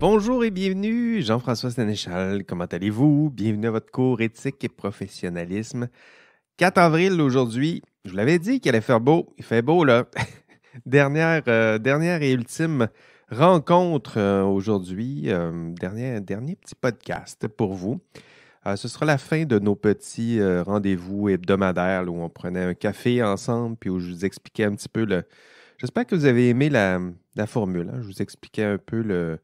Bonjour et bienvenue, Jean-François Sénéchal. Comment allez-vous? Bienvenue à votre cours éthique et professionnalisme. 4 avril aujourd'hui, je vous l'avais dit qu'il allait faire beau. Il fait beau, là. dernière, euh, dernière et ultime rencontre euh, aujourd'hui, euh, dernier, dernier petit podcast pour vous. ce sera la fin de nos petits rendez-vous hebdomadaires où on prenait un café ensemble puis où je vous expliquais un petit peu le. J'espère que vous avez aimé la, formule. Hein. Je vous expliquais un peu le,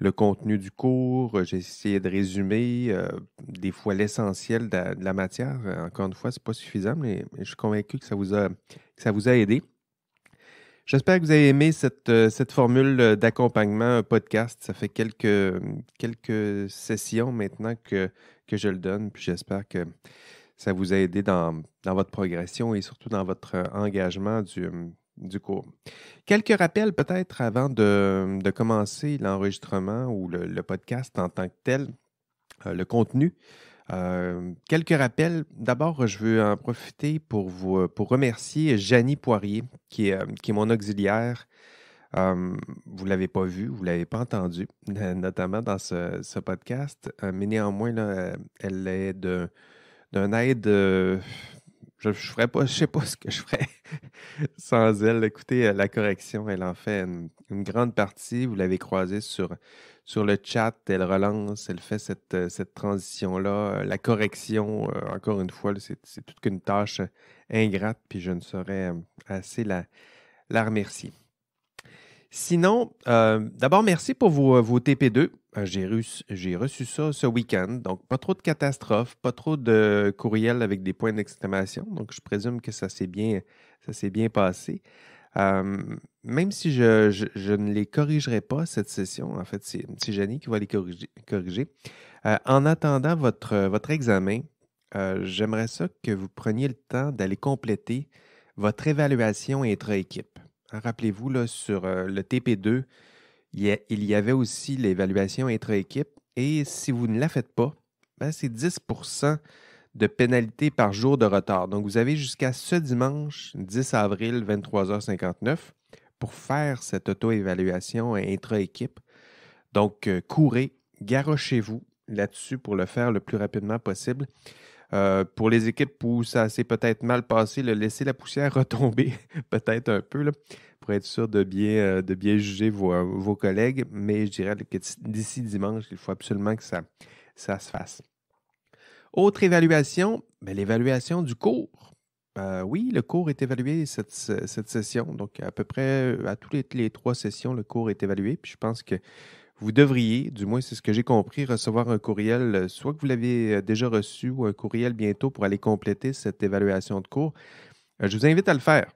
le contenu du cours, euh, j'ai essayé de résumer euh, des fois l'essentiel de, la matière. Euh, encore une fois, ce n'est pas suffisant, mais, je suis convaincu que ça vous a, ça vous a aidé. J'espère que vous avez aimé cette, cette formule d'accompagnement podcast. Ça fait quelques, quelques sessions maintenant que, que je le donne, puis j'espère que ça vous a aidé dans, dans, votre progression et surtout dans votre engagement du, du cours. Quelques rappels peut-être avant de, commencer l'enregistrement ou le, podcast en tant que tel, euh, le contenu. Euh, quelques rappels. D'abord, je veux en profiter pour vous pour remercier Janie Poirier, qui est, euh, qui mon auxiliaire. vous ne l'avez pas vu, vous ne l'avez pas entendu, notamment dans ce, podcast, mais néanmoins, là, elle est d'un aide je, ne pas, je sais pas ce que je ferais sans elle. Écoutez, euh, la correction, elle en fait une, grande partie. Vous l'avez croisée sur, sur le chat. Elle relance, elle fait cette, euh, transition-là. Euh, la correction, encore une fois, c'est, toute qu'une tâche ingrate, puis je ne saurais assez la, la remercier. Sinon, d'abord, merci pour vos, vos TP2. Ah, j'ai reçu, ça ce week-end. Donc, pas trop de catastrophes, pas trop de courriels avec des points d'exclamation. Donc, je présume que ça s'est bien, bien passé. même si je, ne les corrigerai pas cette session, en fait, c'est Janie qui va les corriger. Euh, en attendant votre, votre examen, euh, j'aimerais ça que vous preniez le temps d'aller compléter votre évaluation intra-équipe. Rappelez-vous, sur euh, le TP2, il y avait aussi l'évaluation intra-équipe. Et si vous ne la faites pas, ben, c'est 10 de pénalité par jour de retard. Donc, vous avez jusqu'à ce dimanche, 10 avril, 23h59, pour faire cette auto-évaluation intra-équipe. Donc, euh, courez, garochez-vous là-dessus pour le faire le plus rapidement possible. Euh, pour les équipes où ça s'est peut-être mal passé, le laisser la poussière retomber peut-être un peu pour être sûr de bien, euh, de bien juger vos, collègues. Mais je dirais que d'ici dimanche, il faut absolument que ça, ça se fasse. Autre évaluation, ben, l'évaluation du cours. Euh, oui, le cours est évalué cette, session. Donc, à peu près à toutes les, trois sessions, le cours est évalué. Puis je pense que vous devriez, du moins c'est ce que j'ai compris, recevoir un courriel, euh, soit que vous l'avez déjà reçu ou un courriel bientôt pour aller compléter cette évaluation de cours. Je vous invite à le faire.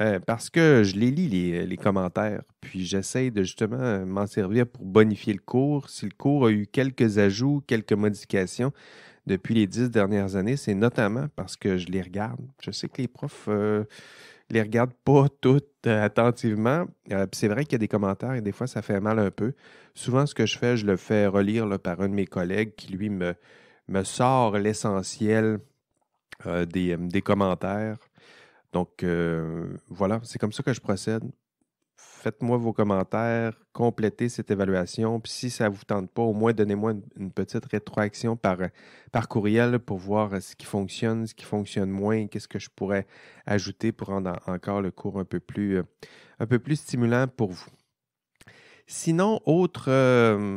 Euh, parce que je les lis, les, euh, commentaires, puis j'essaie de justement euh, m'en servir pour bonifier le cours. Si le cours a eu quelques ajouts, quelques modifications depuis les dix dernières années, c'est notamment parce que je les regarde. Je sais que les profs ne les regardent pas toutes attentivement. c'est vrai qu'il y a des commentaires et des fois, ça fait mal un peu. Souvent, ce que je fais, je le fais relire par un de mes collègues qui, lui, me, sort l'essentiel des commentaires donc euh, voilà, c'est comme ça que je procède. Faites-moi vos commentaires, complétez cette évaluation, puis si ça ne vous tente pas, au moins donnez-moi une, petite rétroaction par, par courriel pour voir euh, ce qui fonctionne, ce qui fonctionne moins, qu'est-ce que je pourrais ajouter pour rendre encore le cours un peu plus, euh, un peu plus stimulant pour vous. Sinon, autre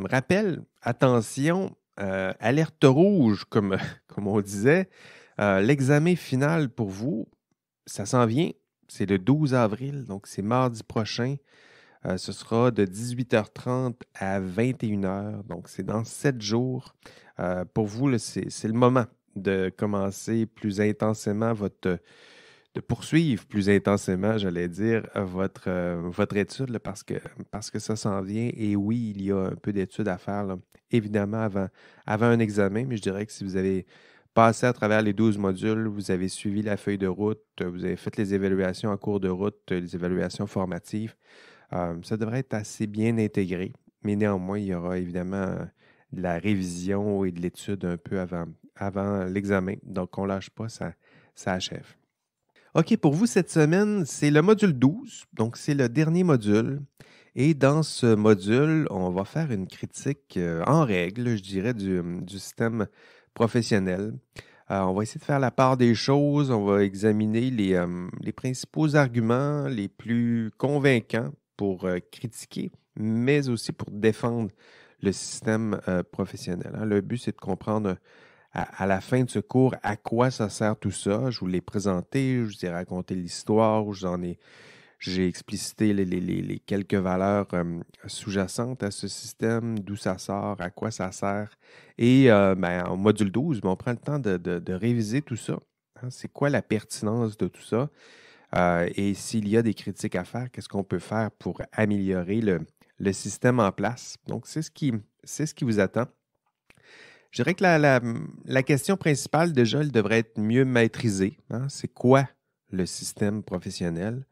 rappel, attention, alerte rouge, comme, comme on disait, l'examen final pour vous ça s'en vient. C'est le 12 avril, donc c'est mardi prochain. Euh, ce sera de 18h30 à 21h, donc c'est dans sept jours. Euh, pour vous, c'est le moment de commencer plus intensément votre... de poursuivre plus intensément, j'allais dire, votre, euh, votre étude, parce, que, parce que ça s'en vient. Et oui, il y a un peu d'études à faire, évidemment, avant, avant un examen, mais je dirais que si vous avez passé à travers les 12 modules, vous avez suivi la feuille de route, vous avez fait les évaluations en cours de route, les évaluations formatives. Euh, ça devrait être assez bien intégré, mais néanmoins, il y aura évidemment euh, de la révision et de l'étude un peu avant, avant l'examen. Donc, on ne lâche pas, ça, ça achève. OK, pour vous cette semaine, c'est le module 12, donc c'est le dernier module. Et dans ce module, on va faire une critique euh, en règle, je dirais, du, du système professionnel. Euh, on va essayer de faire la part des choses, on va examiner les, euh, principaux arguments les plus convaincants pour euh, critiquer, mais aussi pour défendre le système professionnel. Hein. Le but, c'est de comprendre à, à, la fin de ce cours à quoi ça sert tout ça. Je vous l'ai présenté, je vous ai raconté l'histoire, je vous en ai j'ai explicité les, quelques valeurs euh, sous-jacentes à ce système, d'où ça sort, à quoi ça sert. Et euh, ben, en module 12, ben, on prend le temps de, réviser tout ça. Hein. C'est quoi la pertinence de tout ça? Euh, et s'il y a des critiques à faire, qu'est-ce qu'on peut faire pour améliorer le, système en place? Donc, c'est ce qui, ce qui vous attend. Je dirais que la, question principale, déjà, elle devrait être mieux maîtrisée. Hein. C'est quoi le système professionnel?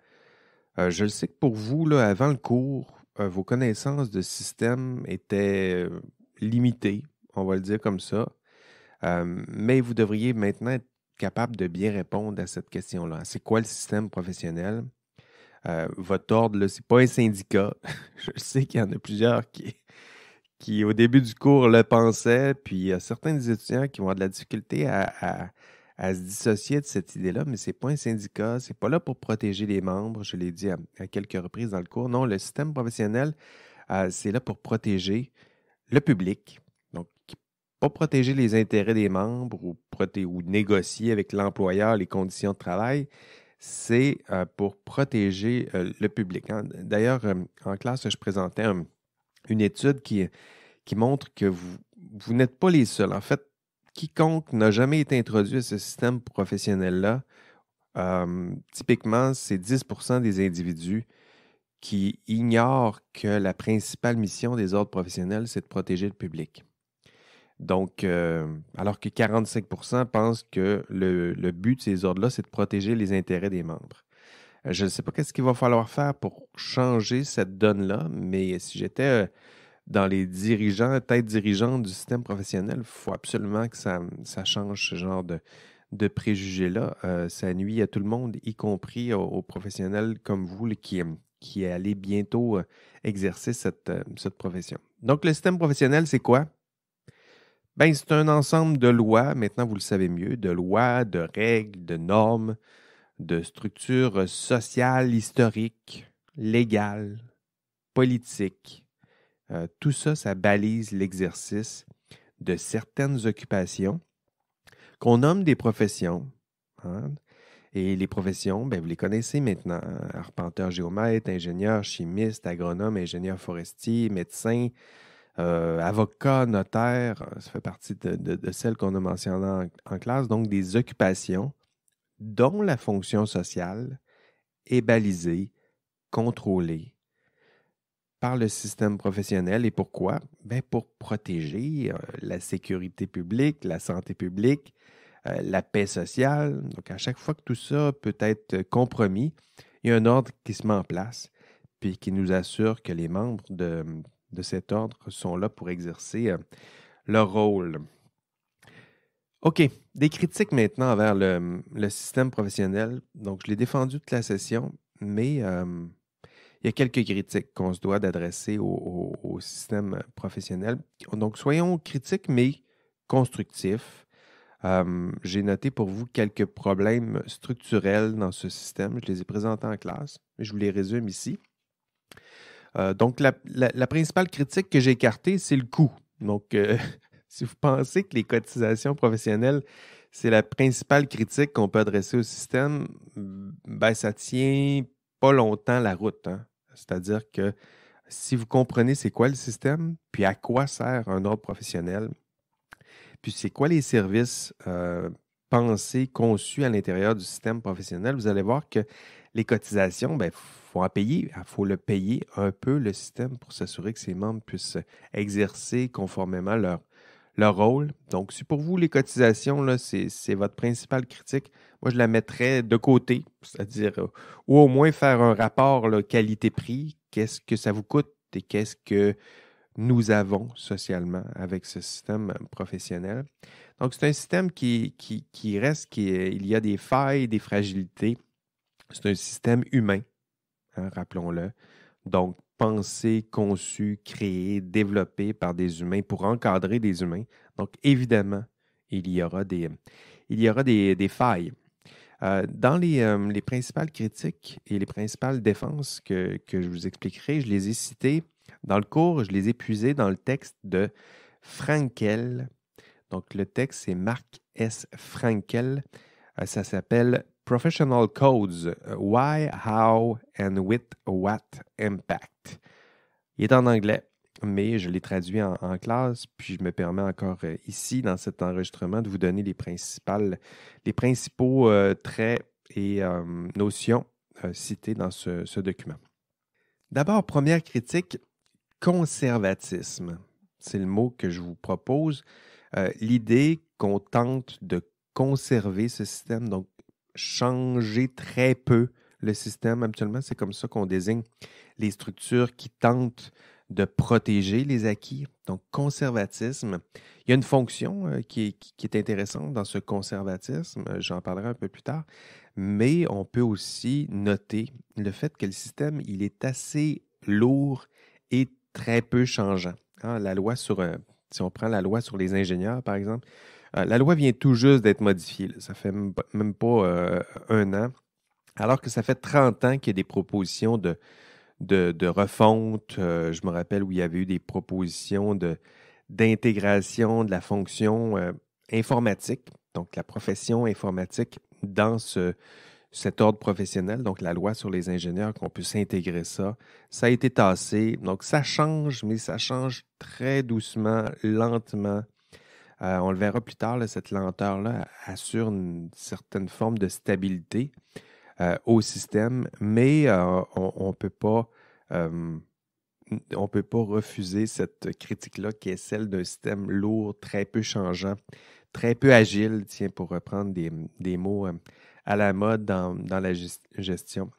Euh, je le sais que pour vous, là, avant le cours, euh, vos connaissances de système étaient euh, limitées, on va le dire comme ça. mais vous devriez maintenant être capable de bien répondre à cette question-là. C'est quoi le système professionnel? votre ordre, ce n'est pas un syndicat. je sais qu'il y en a plusieurs qui, qui, au début du cours, le pensaient. Puis il y a certains étudiants qui vont avoir de la difficulté à à se dissocier de cette idée-là, mais ce n'est pas un syndicat, ce n'est pas là pour protéger les membres, je l'ai dit à, quelques reprises dans le cours. Non, le système professionnel, euh, c'est là pour protéger le public, donc pas protéger les intérêts des membres ou, ou négocier avec l'employeur les conditions de travail, c'est euh, pour protéger euh, le public. Hein. D'ailleurs, en classe, je présentais une étude qui, qui montre que vous n'êtes pas les seuls. En fait, quiconque n'a jamais été introduit à ce système professionnel-là, typiquement, c'est 10 des individus qui ignorent que la principale mission des ordres professionnels, c'est de protéger le public. Donc, alors que 45 pensent que le, but de ces ordres-là, c'est de protéger les intérêts des membres. je ne sais pas qu'est-ce qu'il va falloir faire pour changer cette donne-là, mais si j'étais dans les dirigeants, têtes dirigeantes du système professionnel, il faut absolument que ça, change ce genre de, préjugés-là. Euh, ça nuit à tout le monde, y compris aux, professionnels comme vous qui, qui allez bientôt euh, exercer cette, euh, cette profession. Donc, le système professionnel, c'est quoi? Ben, c'est un ensemble de lois, maintenant vous le savez mieux, de lois, de règles, de normes, de structures sociales, historiques, légales, politiques, euh, tout ça, ça balise l'exercice de certaines occupations qu'on nomme des professions. Hein. Et les professions, ben, vous les connaissez maintenant. Hein. Arpenteur, géomètre, ingénieur, chimiste, agronome, ingénieur forestier, médecin, euh, avocat, notaire. Hein. Ça fait partie de, celles qu'on a mentionnées en, classe. Donc, des occupations dont la fonction sociale est balisée, contrôlée, par le système professionnel. Et pourquoi? Ben pour protéger euh, la sécurité publique, la santé publique, euh, la paix sociale. Donc, à chaque fois que tout ça peut être euh, compromis, il y a un ordre qui se met en place, puis qui nous assure que les membres de, cet ordre sont là pour exercer leur rôle. OK, des critiques maintenant envers le, le système professionnel. Donc, je l'ai défendu toute la session, mais il y a quelques critiques qu'on se doit d'adresser au, système professionnel. Donc, soyons critiques, mais constructifs. Euh, j'ai noté pour vous quelques problèmes structurels dans ce système. Je les ai présentés en classe, mais je vous les résume ici. Euh, donc, la, principale critique que j'ai écartée, c'est le coût. Donc, euh, si vous pensez que les cotisations professionnelles, c'est la principale critique qu'on peut adresser au système, ben, ça tient pas longtemps la route. Hein. C'est-à-dire que si vous comprenez c'est quoi le système, puis à quoi sert un ordre professionnel, puis c'est quoi les services euh, pensés, conçus à l'intérieur du système professionnel, vous allez voir que les cotisations, il ben, faut en payer, il hein, faut le payer un peu le système pour s'assurer que ses membres puissent exercer conformément leur, leur rôle. Donc, si pour vous, les cotisations, c'est votre principale critique, moi, je la mettrais de côté, c'est-à-dire, euh, ou au moins faire un rapport qualité-prix, qu'est-ce que ça vous coûte et qu'est-ce que nous avons socialement avec ce système euh, professionnel. Donc, c'est un système qui, qui, reste, il y a des failles, des fragilités. C'est un système humain, hein, rappelons-le. Donc, pensé, conçu, créé, développé par des humains pour encadrer des humains. Donc, évidemment, il y aura des, il y aura des failles. Euh, dans euh, les, principales critiques et les principales défenses que, que, je vous expliquerai, je les ai citées dans le cours, je les ai puisées dans le texte de Frankel. Donc, le texte, c'est Marc S. Frankel. Euh, ça s'appelle Professional Codes, Why, How and With What Impact. Il est en anglais mais je l'ai traduit en, classe, puis je me permets encore euh, ici, dans cet enregistrement, de vous donner les, principales, les principaux euh, traits et euh, notions citées dans ce, ce document. D'abord, première critique, conservatisme. C'est le mot que je vous propose. L'idée qu'on tente de conserver ce système, donc changer très peu le système. Habituellement, c'est comme ça qu'on désigne les structures qui tentent de protéger les acquis. Donc, conservatisme. Il y a une fonction euh, qui, est, intéressante dans ce conservatisme, euh, j'en parlerai un peu plus tard, mais on peut aussi noter le fait que le système, il est assez lourd et très peu changeant. Hein, la loi sur, euh, si on prend la loi sur les ingénieurs, par exemple, la loi vient tout juste d'être modifiée, ça fait même, même pas un an, alors que ça fait 30 ans qu'il y a des propositions de, de, refonte. Euh, je me rappelle où il y avait eu des propositions d'intégration de la fonction euh, informatique, donc la profession informatique, dans cet ordre professionnel, donc la loi sur les ingénieurs, qu'on puisse s'intégrer ça. Ça a été tassé. Donc ça change, mais ça change très doucement, lentement. Euh, on le verra plus tard, cette lenteur-là assure une certaine forme de stabilité. Euh, au système, mais euh, on ne peut pas euh, on peut pas refuser cette critique-là qui est celle d'un système lourd, très peu changeant, très peu agile, tiens, pour reprendre des, des mots à la mode dans, dans, la gestion.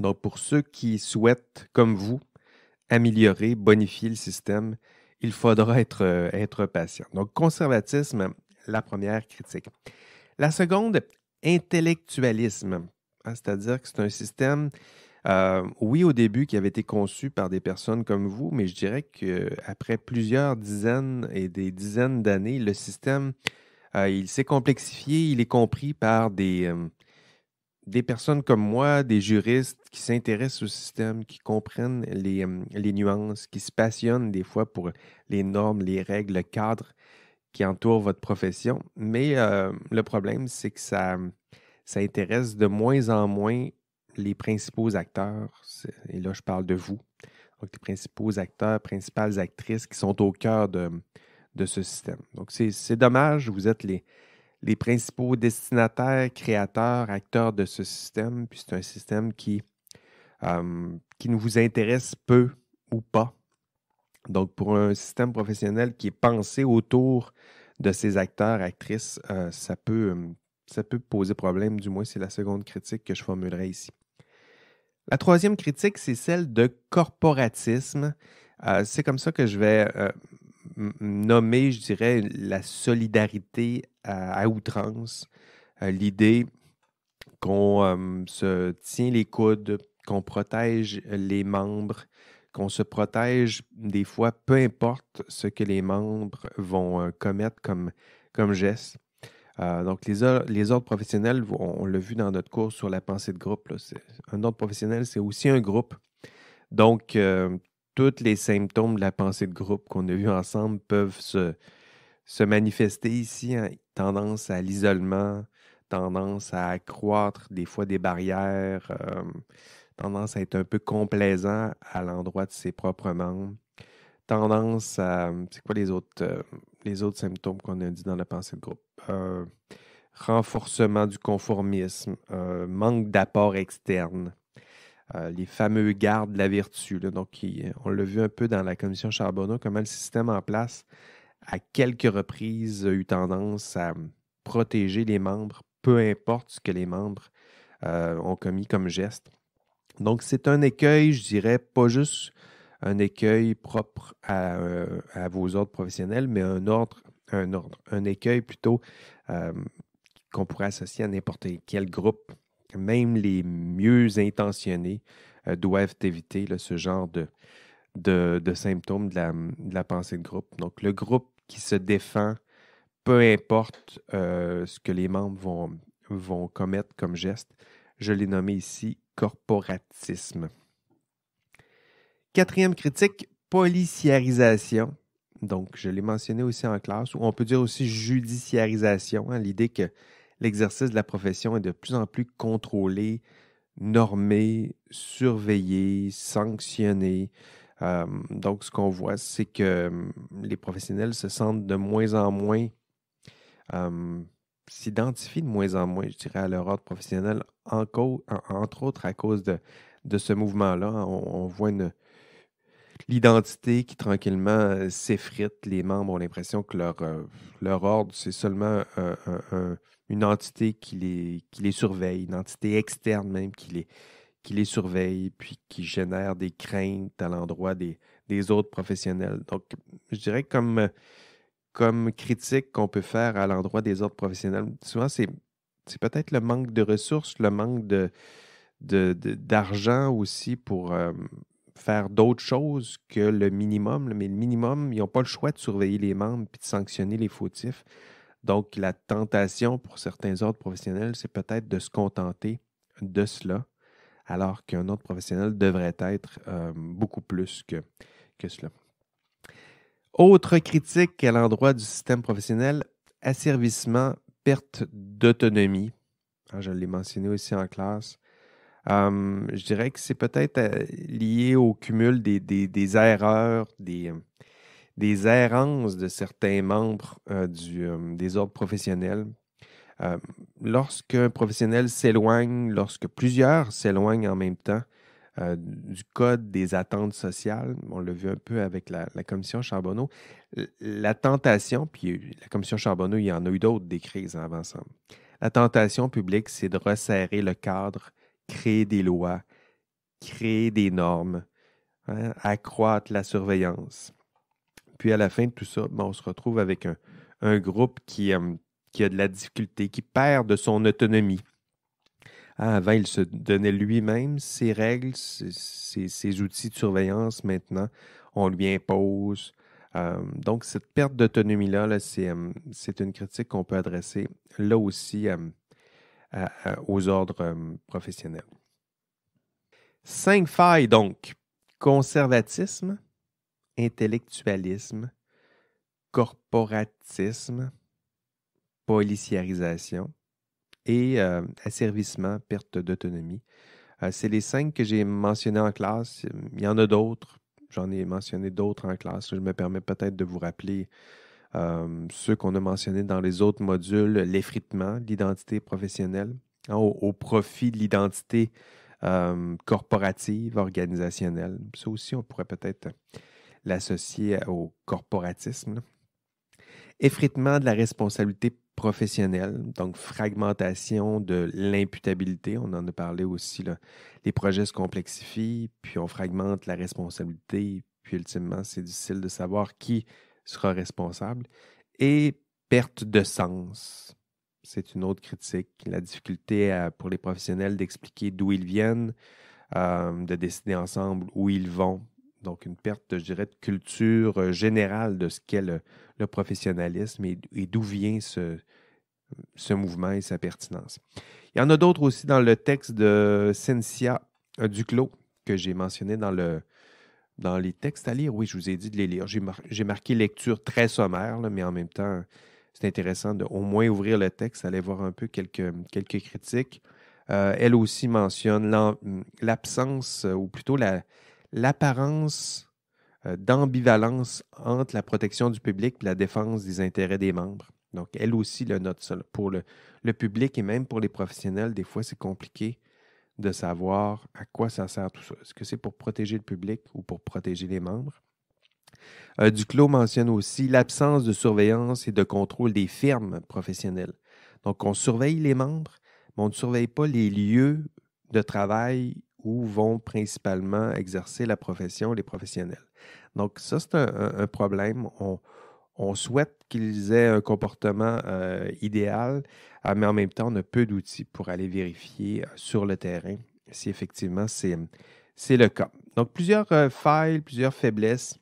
Donc, pour ceux qui souhaitent, comme vous, améliorer, bonifier le système, il faudra être, être patient. Donc, conservatisme, la première critique. La seconde, intellectualisme. Hein, c'est-à-dire que c'est un système, euh, oui, au début, qui avait été conçu par des personnes comme vous, mais je dirais qu'après plusieurs dizaines et des dizaines d'années, le système, euh, il s'est complexifié, il est compris par des, euh, des personnes comme moi, des juristes qui s'intéressent au système, qui comprennent les, nuances, qui se passionnent des fois pour les normes, les règles, le cadre qui entoure votre profession. Mais le problème, c'est que ça, ça intéresse de moins en moins les principaux acteurs. Et là, je parle de vous. Donc, les principaux acteurs, principales actrices qui sont au cœur de, ce système. Donc, c'est dommage, vous êtes les, les principaux destinataires, créateurs, acteurs de ce système. Puis c'est un système qui, euh, qui ne vous intéresse peu ou pas. Donc, pour un système professionnel qui est pensé autour de ces acteurs, actrices, euh, ça peut, euh, ça peut poser problème, du moins c'est la seconde critique que je formulerai ici. La troisième critique, c'est celle de corporatisme. Euh, c'est comme ça que je vais euh, nommer, je dirais, la solidarité à, outrance. Euh, l'idée qu'on se tient les coudes, qu'on protège les membres, qu'on se protège des fois, peu importe ce que les membres vont commettre comme, comme geste. Euh, donc, les, autres professionnels, on, l'a vu dans notre cours sur la pensée de groupe, un autre professionnel, c'est aussi un groupe. Donc, euh, tous les symptômes de la pensée de groupe qu'on a vus ensemble peuvent se, manifester ici, hein. tendance à l'isolement, tendance à accroître des fois des barrières, euh, tendance à être un peu complaisant à l'endroit de ses propres membres tendance à. C'est quoi les autres, euh, les autres symptômes qu'on a dit dans la pensée de groupe? Euh, renforcement du conformisme, euh, manque d'apport externe, les fameux gardes de la vertu. donc, on l'a vu un peu dans la commission Charbonneau, comment le système en place, à quelques reprises, a eu tendance à protéger les membres, peu importe ce que les membres ont commis comme geste. Donc, c'est un écueil, je dirais, pas juste un écueil propre euh, à, vos ordres professionnels, mais un ordre, un ordre, un écueil plutôt euh, qu'on pourrait associer à n'importe quel groupe. Même les mieux intentionnés euh, doivent éviter ce genre de, symptômes de la, pensée de groupe. Donc, le groupe qui se défend, peu importe ce que les membres vont commettre comme geste, je l'ai nommé ici corporatisme. Quatrième critique, policiarisation. Donc, je l'ai mentionné aussi en classe, ou on peut dire aussi judiciarisation, hein, l'idée que l'exercice de la profession est de plus en plus contrôlé, normé, surveillé, sanctionné. Euh, donc, ce qu'on voit, c'est que hum, les professionnels se sentent de moins en moins, hum, s'identifient de moins en moins, je dirais, à leur ordre professionnel, entre autres à cause de, ce mouvement-là. on, voit une, l'identité qui tranquillement euh, s'effrite. Les membres ont l'impression que leur, euh, leur ordre, c'est seulement euh, une entité qui les, qui les surveille, une entité externe même qui les, qui les surveille, puis qui génère des craintes à l'endroit des, autres professionnels. Donc, je dirais comme, comme critique qu'on peut faire à l'endroit des autres professionnels, souvent c'est, c'est peut-être le manque de ressources, le manque de, d'argent aussi pour, faire d'autres choses que le minimum. mais le minimum, ils n'ont pas le choix de surveiller les membres et de sanctionner les fautifs. Donc, la tentation pour certains ordres professionnels, c'est peut-être de se contenter de cela, alors qu'un autre professionnel devrait être beaucoup plus que, que cela. Autre critique à l'endroit du système professionnel, asservissement, perte d'autonomie. Ah, je l'ai mentionné aussi en classe. Hum, je dirais que c'est peut-être euh, lié au cumul des, des, erreurs, des, euh, des, errances de certains membres euh, du, hum, des ordres professionnels. Hum, lorsqu'un professionnel s'éloigne, lorsque plusieurs s'éloignent en même temps du code des attentes sociales, on l'a vu un peu avec la, la commission Charbonneau, la tentation, puis la commission Charbonneau, il y en a eu d'autres des crises avant ça. La tentation publique, c'est de resserrer le cadre créer des lois, créer des normes, hein, accroître la surveillance. Puis à la fin de tout ça, ben, on se retrouve avec un, groupe qui, euh, qui, a de la difficulté, qui perd de son autonomie. Ah, avant, il se donnait lui-même ses règles, ses, outils de surveillance. Maintenant, on lui impose. Euh, donc, cette perte d'autonomie-là, euh, c'est une critique qu'on peut adresser là aussi aux ordres euh, professionnels. Cinq failles donc. Conservatisme, intellectualisme, corporatisme, policiarisation et euh, asservissement, perte d'autonomie. Euh, c'est les cinq que j'ai mentionnés en classe. Il y en a d'autres. J'en ai mentionné d'autres en classe. Je me permets peut-être de vous rappeler ce euh, ceux qu'on a mentionné dans les autres modules, l'effritement, de l'identité professionnelle, hein, au, profit de l'identité euh, corporative, organisationnelle. Ça aussi, on pourrait peut-être l'associer au corporatisme. Effritement de la responsabilité professionnelle, donc fragmentation de l'imputabilité, on en a parlé aussi, les projets se complexifient, puis on fragmente la responsabilité, puis ultimement, c'est difficile de savoir qui sera responsable. Et perte de sens. C'est une autre critique. La difficulté pour les professionnels d'expliquer d'où ils viennent, euh, de décider ensemble où ils vont. Donc, une perte, je dirais, de culture euh, générale de ce qu'est le, professionnalisme et, d'où vient ce, ce mouvement et sa pertinence. Il y en a d'autres aussi dans le texte de Cynthia Duclos que j'ai mentionné dans le, dans les textes à lire, oui, je vous ai dit de les lire. J'ai, marqué lecture très sommaire, mais en même temps, c'est intéressant de au moins ouvrir le texte, aller voir un peu quelques, critiques. Euh, elle aussi mentionne l'absence, euh, ou plutôt l'apparence euh, d'ambivalence entre la protection du public et la défense des intérêts des membres. Donc, elle aussi le note ça. Pour le public et même pour les professionnels, des fois, c'est compliqué de savoir à quoi ça sert tout ça. Est-ce que c'est pour protéger le public ou pour protéger les membres? Euh, Duclos mentionne aussi l'absence de surveillance et de contrôle des firmes professionnelles. Donc, on surveille les membres, mais on ne surveille pas les lieux de travail où vont principalement exercer la profession les professionnels. Donc, ça, c'est un, un, problème. On, on souhaite qu'ils aient un comportement euh, idéal, euh, mais en même temps, on a peu d'outils pour aller vérifier euh, sur le terrain si effectivement c'est le cas. Donc, plusieurs failles, plusieurs faiblesses.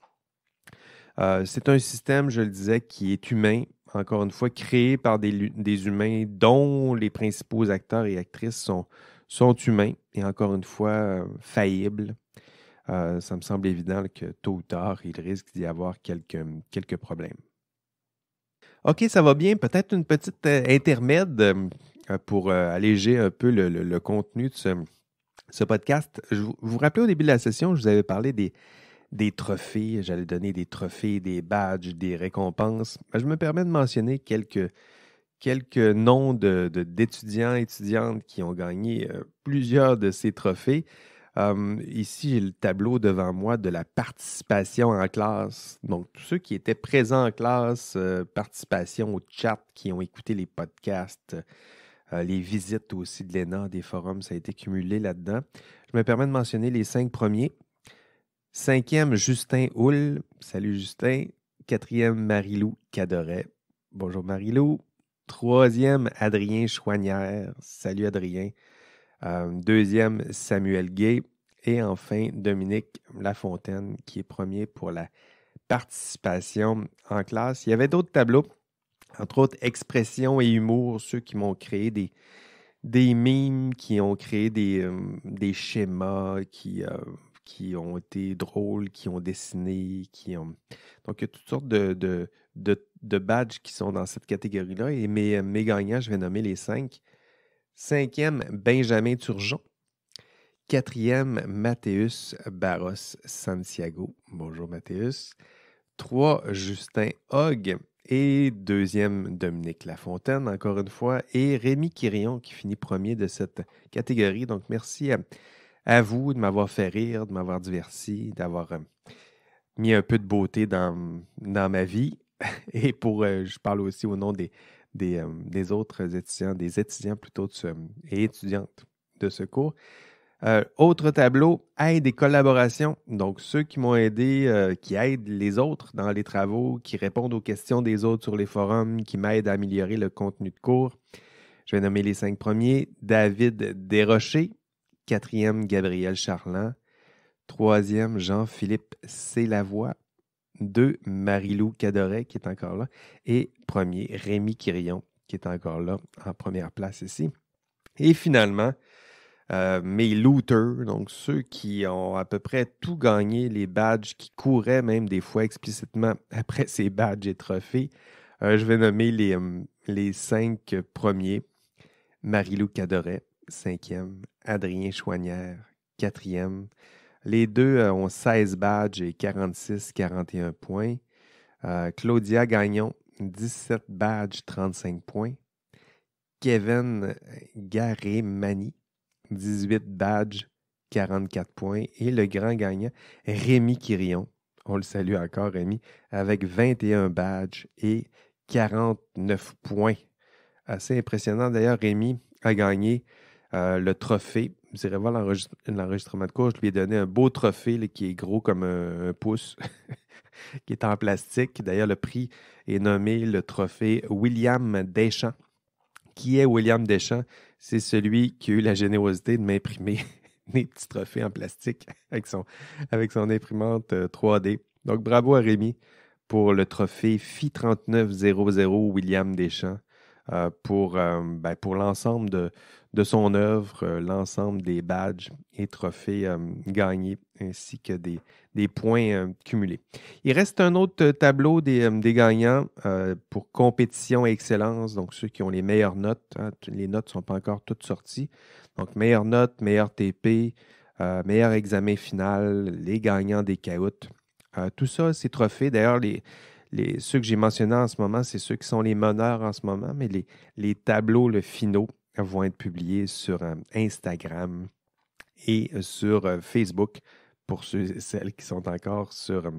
c'est un système, je le disais, qui est humain, encore une fois, créé par des, des humains dont les principaux acteurs et actrices sont, sont humains et encore une fois faillibles. ça me semble évident que tôt ou tard, il risque d'y avoir quelques problèmes. OK, ça va bien, peut-être une petite euh, intermède euh, euh, pour alléger un peu le, contenu de ce, podcast. Je vous, vous au début de la session, je vous avais parlé des, trophées. J'allais donner des trophées, des badges, des récompenses. Je me permets de mentionner quelques, quelques noms d'étudiants de, et étudiantes qui ont gagné plusieurs de ces trophées ici, j'ai le tableau devant moi de la participation en classe. Donc, tous ceux qui étaient présents en classe, euh, participation au chat, qui ont écouté les podcasts, euh, les visites aussi de l'ENA, des forums, ça a été cumulé là-dedans. Je me permets de mentionner les cinq premiers. Cinquième, Justin Houle. Salut Justin. Quatrième, Marie-Lou Cadoret. Bonjour Marie-Lou. Troisième, Adrien Chouanière. Salut Adrien. Euh, deuxième, Samuel Gay. Et enfin, Dominique Lafontaine, qui est premier pour la participation en classe. Il y avait d'autres tableaux, entre autres expression et humour, ceux qui m'ont créé des, des mimes, qui ont créé des, euh, schémas, euh, qui, ont été drôles, qui ont dessiné, qui ont... Donc, il y a toutes sortes de, badges qui sont dans cette catégorie-là. Et mes, mes gagnants, je vais nommer les cinq. Cinquième, Benjamin Turgeon. Quatrième, Mathéus Barros Santiago. Bonjour Mathéus. Trois, Justin Hogg. Et deuxième, Dominique Lafontaine, encore une fois. Et Rémi Quirion qui finit premier de cette catégorie. Donc merci à, vous de m'avoir fait rire, de m'avoir diverti, d'avoir euh, mis un peu de beauté dans, dans ma vie. Et pour, euh, je parle aussi au nom des, euh, des, autres étudiants, des étudiants plutôt de et étudiantes de ce cours. Euh, autre tableau, aide et collaboration. Donc, ceux qui m'ont aidé, euh, qui aident les autres dans les travaux, qui répondent aux questions des autres sur les forums, qui m'aident à améliorer le contenu de cours. Je vais nommer les cinq premiers. David Desrochers. Quatrième, Gabriel Charland. Troisième, Jean-Philippe Sélavoie. Deux, Marilou Cadoret, qui est encore là. Et premier, Rémi Quirion, qui est encore là, en première place ici. Et finalement, euh, mes looters, donc ceux qui ont à peu près tout gagné, les badges, qui couraient même des fois explicitement après ces badges et trophées. Euh, je vais nommer les, euh, cinq premiers. Marilou Cadoret, cinquième. Adrien Chouanière, quatrième. Les deux euh, ont 16 badges et 46-41 points. Euh, Claudia Gagnon, 17 badges, 35 points. Kevin Garimani, 18 badges, 44 points. Et le grand gagnant, Rémi Quirion, on le salue encore Rémi, avec 21 badges et 49 points. Assez impressionnant d'ailleurs, Rémi a gagné euh, le trophée me l'enregistrement de cours, je lui ai donné un beau trophée qui est gros comme un, pouce, qui est en plastique. D'ailleurs, le prix est nommé le trophée William Deschamps. Qui est William Deschamps? C'est celui qui a eu la générosité de m'imprimer des petits trophées en plastique avec son, avec son imprimante 3D. Euh, Donc, bravo à Rémi pour le trophée FI3900 William Deschamps. Euh, pour, euh, ben, pour l'ensemble de, son œuvre, euh, l'ensemble des badges et trophées gagnés, ainsi que des, points cumulés. Il reste un autre tableau des, des gagnants pour compétition et excellence, donc ceux qui ont les meilleures notes. Hein, les notes ne sont pas encore toutes sorties. Donc, meilleures notes, meilleur TP, meilleur examen final, les gagnants des caoutes. tout ça, ces trophées, d'ailleurs, les, ceux que j'ai mentionnés en ce moment, c'est ceux qui sont les meneurs en ce moment, mais les, tableaux le finaux vont être publiés sur euh, Instagram et euh, sur euh, Facebook pour ceux, celles qui sont encore sur,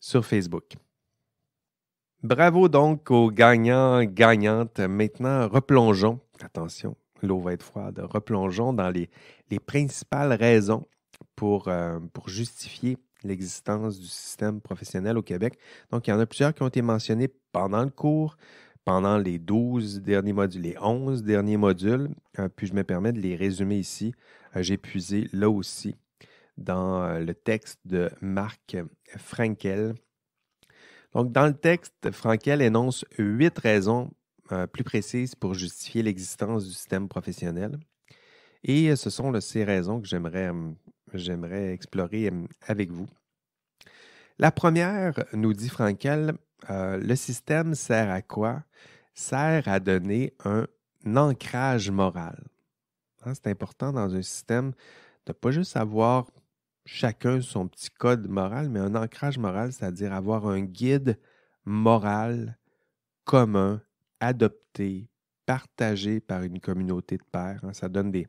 sur Facebook. Bravo donc aux gagnants, gagnantes. Maintenant, replongeons. Attention, l'eau va être froide. Replongeons dans les, principales raisons pour, pour justifier l'existence du système professionnel au Québec. Donc, il y en a plusieurs qui ont été mentionnés pendant le cours, pendant les 12 derniers modules, les 11 derniers modules, euh, puis je me permets de les résumer ici. Euh, j'ai puisé là aussi dans euh, le texte de Marc Frankel. Donc, dans le texte, Frankel énonce huit raisons plus précises pour justifier l'existence du système professionnel. Et ce sont ces raisons que j'aimerais hum, j'aimerais explorer avec vous. La première, nous dit Frankel, euh, le système sert à quoi? Sert à donner un ancrage moral. Hein, c'est important dans un système de pas juste avoir chacun son petit code moral, mais un ancrage moral, c'est-à-dire avoir un guide moral commun, adopté, partagé par une communauté de pères. Hein, ça donne des,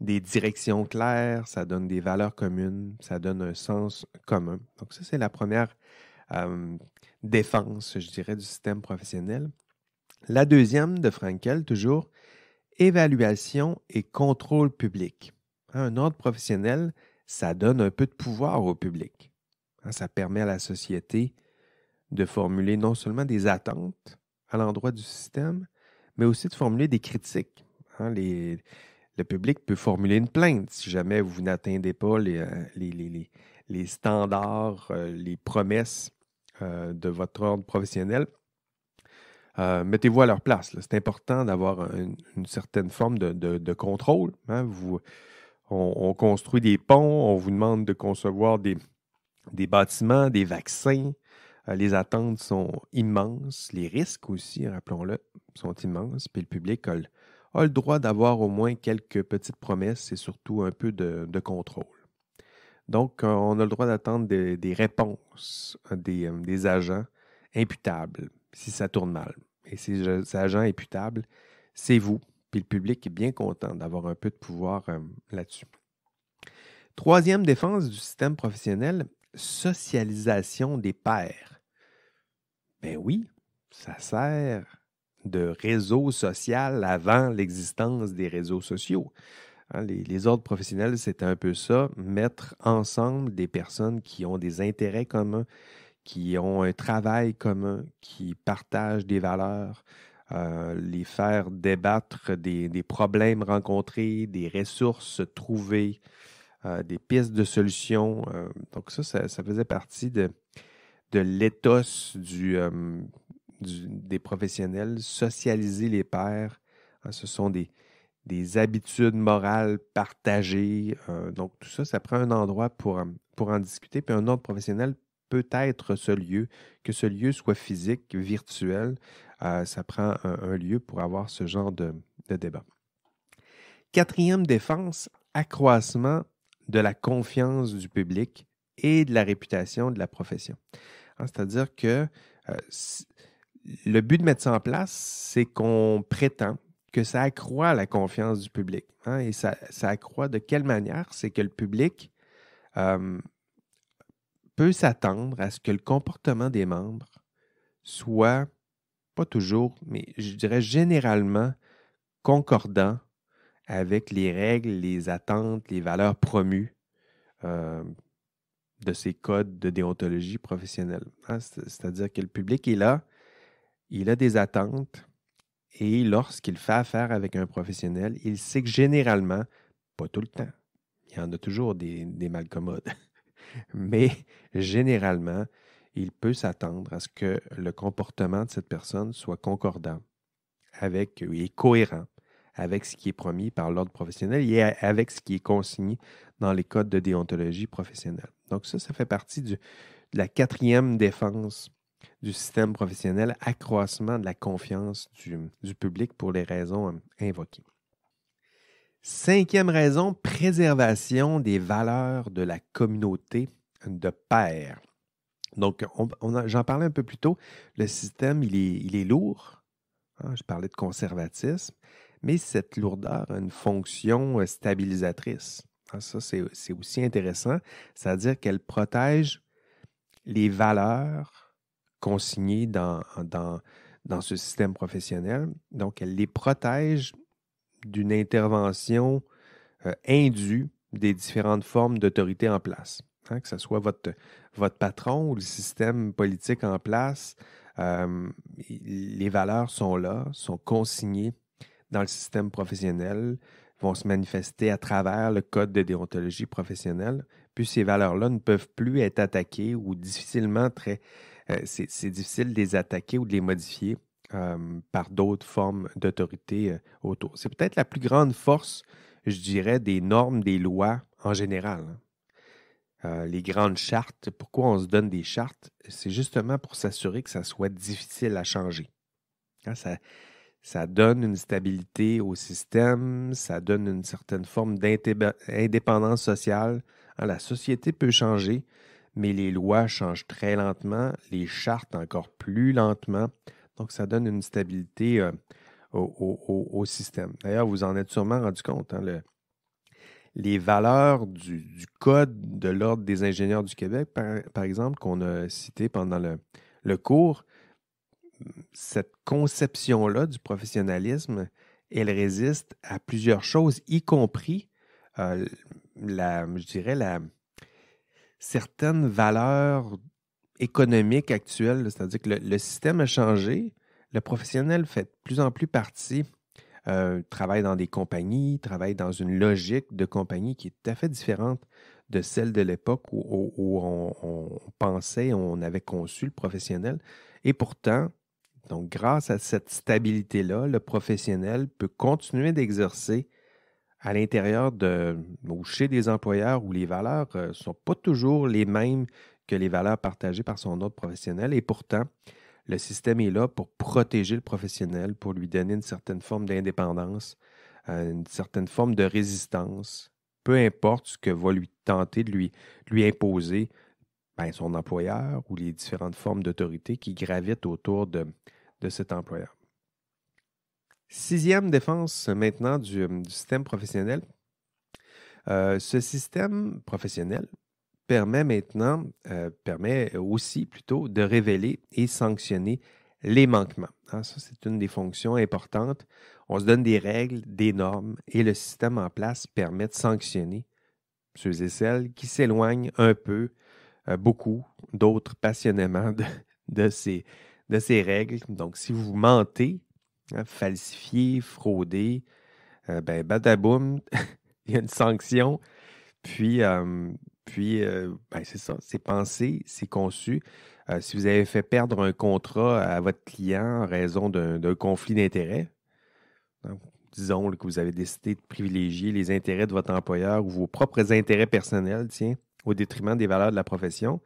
des directions claires, ça donne des valeurs communes, ça donne un sens commun. Donc ça, c'est la première euh, défense, je dirais, du système professionnel. La deuxième de Frankel, toujours, évaluation et contrôle public. Hein, un ordre professionnel, ça donne un peu de pouvoir au public. Hein, ça permet à la société de formuler non seulement des attentes à l'endroit du système, mais aussi de formuler des critiques. Hein, les, le public peut formuler une plainte si jamais vous n'atteindez pas les, euh, les, standards, euh, les promesses euh, de votre ordre professionnel. mettez-vous à leur place. C'est important d'avoir une, certaine forme de, contrôle. Hein. Vous, on, construit des ponts, on vous demande de concevoir des, des bâtiments, des vaccins. les attentes sont immenses. Les risques aussi, rappelons-le, sont immenses. Puis le public a le, a le droit d'avoir au moins quelques petites promesses et surtout un peu de, contrôle. Donc, euh, on a le droit d'attendre des, réponses euh, euh, des, agents imputables si ça tourne mal. Et ces, agents imputables, c'est vous. Puis le public est bien content d'avoir un peu de pouvoir là-dessus. Troisième défense du système professionnel, socialisation des pairs. Ben oui, ça sert de réseau social avant l'existence des réseaux sociaux. Hein, les, ordres professionnels, c'était un peu ça, mettre ensemble des personnes qui ont des intérêts communs, qui ont un travail commun, qui partagent des valeurs, euh, les faire débattre des, problèmes rencontrés, des ressources trouvées, euh, des pistes de solutions. Euh, donc ça, ça, faisait partie de, de l'éthos du des professionnels, socialiser les pères hein, ce sont des, des habitudes morales partagées. Euh, donc, tout ça, ça prend un endroit pour, euh, pour en discuter. Puis un autre professionnel peut être ce lieu, que ce lieu soit physique, virtuel. Euh, ça prend un, lieu pour avoir ce genre de, débat. Quatrième défense, accroissement de la confiance du public et de la réputation de la profession. Hein, c'est-à-dire que le but de mettre ça en place, c'est qu'on prétend que ça accroît la confiance du public. Hein, et ça, accroît de quelle manière? C'est que le public euh, peut s'attendre à ce que le comportement des membres soit, pas toujours, mais je dirais généralement concordant avec les règles, les attentes, les valeurs promues euh, de ces codes de déontologie professionnelle. Hein. C'est-à-dire que le public est là il a des attentes et lorsqu'il fait affaire avec un professionnel, il sait que généralement, pas tout le temps, il y en a toujours des, malcommodes, mais généralement, il peut s'attendre à ce que le comportement de cette personne soit concordant avec et euh, cohérent avec ce qui est promis par l'ordre professionnel et avec ce qui est consigné dans les codes de déontologie professionnelle. Donc ça, ça fait partie de la quatrième défense du système professionnel, accroissement de la confiance du, public pour les raisons euh, invoquées. Cinquième raison, préservation des valeurs de la communauté de père. Donc, on, j'en parlais un peu plus tôt, le système, il est, lourd. Hein, je parlais de conservatisme, mais cette lourdeur a une fonction euh, stabilisatrice. Ah, ça, c'est aussi intéressant, c'est-à-dire qu'elle protège les valeurs consignées dans, dans, ce système professionnel. Donc, elle les protège d'une intervention euh, indue des différentes formes d'autorité en place. Hein, que ce soit votre, votre patron ou le système politique en place, euh, les valeurs sont là, sont consignées dans le système professionnel, vont se manifester à travers le code de déontologie professionnelle, puis ces valeurs-là ne peuvent plus être attaquées ou difficilement très, euh, c'est difficile de les attaquer ou de les modifier euh, par d'autres formes d'autorité euh, autour. C'est peut-être la plus grande force, je dirais, des normes, des lois en général. Hein. les grandes chartes, pourquoi on se donne des chartes? C'est justement pour s'assurer que ça soit difficile à changer. Hein, ça, donne une stabilité au système, ça donne une certaine forme d'indépendance sociale. Hein, la société peut changer, mais les lois changent très lentement, les chartes encore plus lentement. Donc, ça donne une stabilité euh, au, système. D'ailleurs, vous en êtes sûrement rendu compte. Hein, les valeurs du, Code de l'Ordre des ingénieurs du Québec, par, exemple, qu'on a cité pendant le, cours, cette conception-là du professionnalisme, elle résiste à plusieurs choses, y compris, euh, la, je dirais, la, certaines valeurs économiques actuelles, c'est-à-dire que le, système a changé, le professionnel fait de plus en plus partie, euh, travaille dans des compagnies, travaille dans une logique de compagnie qui est tout à fait différente de celle de l'époque où, on, on, pensait, on avait conçu le professionnel. Et pourtant, donc grâce à cette stabilité-là, le professionnel peut continuer d'exercer à l'intérieur de ou chez des employeurs où les valeurs ne euh, sont pas toujours les mêmes que les valeurs partagées par son autre professionnel. Et pourtant, le système est là pour protéger le professionnel, pour lui donner une certaine forme d'indépendance, euh, une certaine forme de résistance. Peu importe ce que va lui tenter de lui, imposer ben, son employeur ou les différentes formes d'autorité qui gravitent autour de cet employeur. Sixième défense maintenant du, euh, système professionnel. Euh, ce système professionnel permet maintenant, euh, permet aussi plutôt de révéler et sanctionner les manquements. Hein, ça, c'est une des fonctions importantes. On se donne des règles, des normes, et le système en place permet de sanctionner ceux et celles qui s'éloignent un peu, beaucoup, d'autres passionnément de, de, ces, de ces règles. Donc, si vous mentez, Hein, falsifié, fraudé, euh, ben, badaboum, il y a une sanction. Puis, puis euh, ben, c'est ça, c'est pensé, c'est conçu. Euh, si vous avez fait perdre un contrat à votre client en raison d'un conflit d'intérêts, disons que vous avez décidé de privilégier les intérêts de votre employeur ou vos propres intérêts personnels, tiens, au détriment des valeurs de la profession,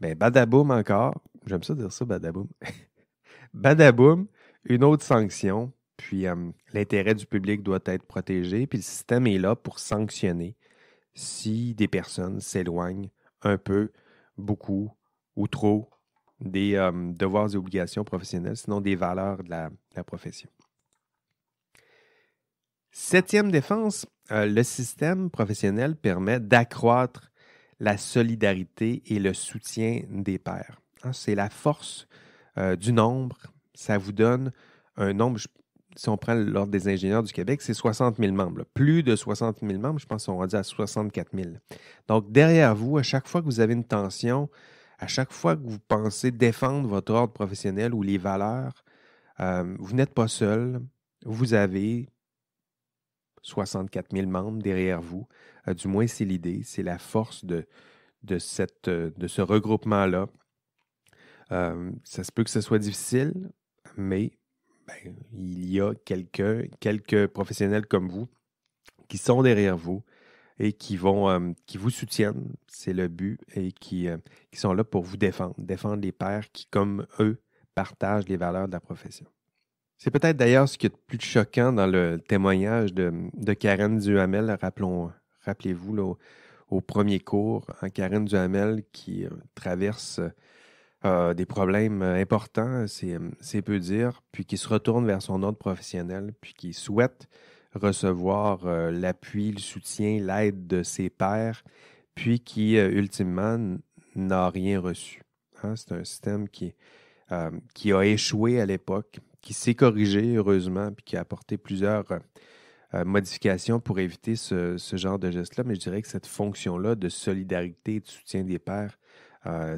ben badaboum encore, j'aime ça dire ça, badaboum. badaboum, une autre sanction. Puis euh, l'intérêt du public doit être protégé. Puis le système est là pour sanctionner si des personnes s'éloignent un peu, beaucoup ou trop des euh, devoirs et obligations professionnelles, sinon des valeurs de la, profession. Septième défense, euh, le système professionnel permet d'accroître la solidarité et le soutien des pairs. Hein, c'est la force du nombre ça vous donne un nombre, si on prend l'Ordre des ingénieurs du Québec, c'est 60 000 membres. Plus de 60 000 membres, je pense qu'on va dire à 64 000. Donc, derrière vous, à chaque fois que vous avez une tension, à chaque fois que vous pensez défendre votre ordre professionnel ou les valeurs, euh, vous n'êtes pas seul. Vous avez 64 000 membres derrière vous. Euh, du moins, c'est l'idée, c'est la force de, cette, euh, de ce regroupement-là. ça se peut que ce soit difficile, mais ben, il y a quelques, quelques professionnels comme vous qui sont derrière vous et qui vont euh, vous soutiennent, c'est le but, et euh, qui, sont là pour vous défendre, défendre les pères qui, comme eux, partagent les valeurs de la profession. C'est peut-être d'ailleurs ce qui est le plus choquant dans le témoignage de, Karen Duhamel, rappelons, rappelez-vous, au, premier cours, hein, Karen Duhamel qui euh, traverse des problèmes euh, importants, euh, c'est peu dire, puis qui se retourne vers son ordre professionnel, puis qui souhaite recevoir euh, l'appui, le soutien, l'aide de ses pairs, puis qui, ultimement, n'a rien reçu. Hein. C'est un système qui, qui a échoué à l'époque, qui s'est corrigé, heureusement, puis qui a apporté plusieurs modifications pour éviter ce, genre de geste-là, mais je dirais que cette fonction-là de solidarité de soutien des pairs euh,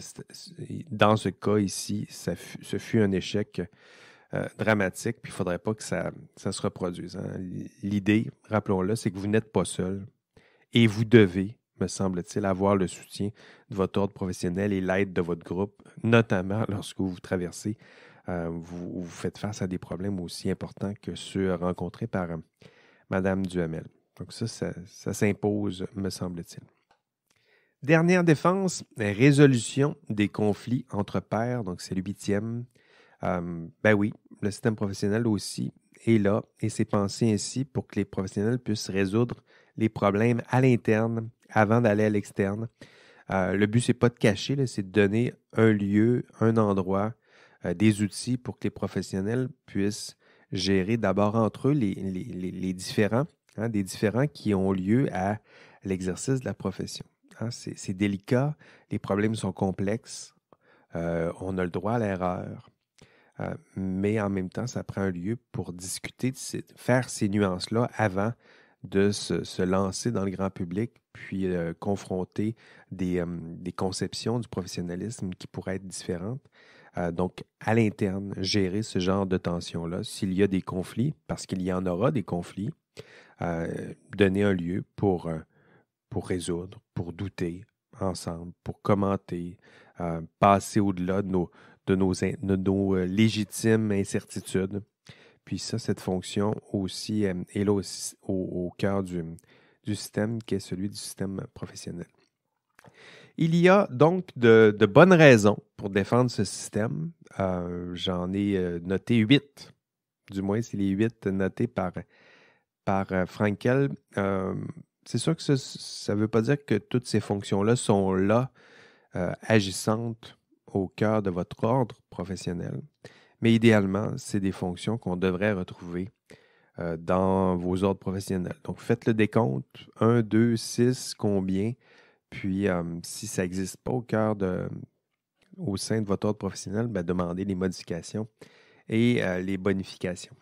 dans ce cas ici, ce fut un échec euh, dramatique, puis il ne faudrait pas que ça, se reproduise. Hein. L'idée, rappelons-le, c'est que vous n'êtes pas seul et vous devez, me semble-t-il, avoir le soutien de votre ordre professionnel et l'aide de votre groupe, notamment lorsque vous traversez, euh, vous, faites face à des problèmes aussi importants que ceux rencontrés par Madame Duhamel. Donc ça, ça s'impose, me semble-t-il. Dernière défense, résolution des conflits entre pairs, donc c'est le huitième. Euh, ben oui, le système professionnel aussi est là et c'est pensé ainsi pour que les professionnels puissent résoudre les problèmes à l'interne avant d'aller à l'externe. Euh, le but, ce n'est pas de cacher, c'est de donner un lieu, un endroit, euh, des outils pour que les professionnels puissent gérer d'abord entre eux les, différents, hein, des différents qui ont lieu à l'exercice de la profession. Hein, c'est délicat, les problèmes sont complexes, euh, on a le droit à l'erreur, euh, mais en même temps, ça prend un lieu pour discuter, faire ces nuances-là avant de se, lancer dans le grand public, puis euh, confronter des, des, conceptions du professionnalisme qui pourraient être différentes. donc, à l'interne, gérer ce genre de tension-là, s'il y a des conflits, parce qu'il y en aura des conflits, donner un lieu pour pour résoudre, pour douter ensemble, pour commenter, euh, passer au-delà de nos, de nos, nos euh, légitimes incertitudes. Puis ça, cette fonction aussi euh, est là au, cœur du, du système qui est celui du système professionnel. Il y a donc de, bonnes raisons pour défendre ce système. J'en ai noté huit, du moins c'est les huit notés par, par Frankel c'est sûr que ça, ne veut pas dire que toutes ces fonctions-là sont là, euh, agissantes au cœur de votre ordre professionnel. Mais idéalement, c'est des fonctions qu'on devrait retrouver euh, dans vos ordres professionnels. Donc, faites le décompte 1, 2, 6, combien. Puis, euh, si ça n'existe pas au cœur de, au sein de votre ordre professionnel, ben, demandez les modifications et les bonifications.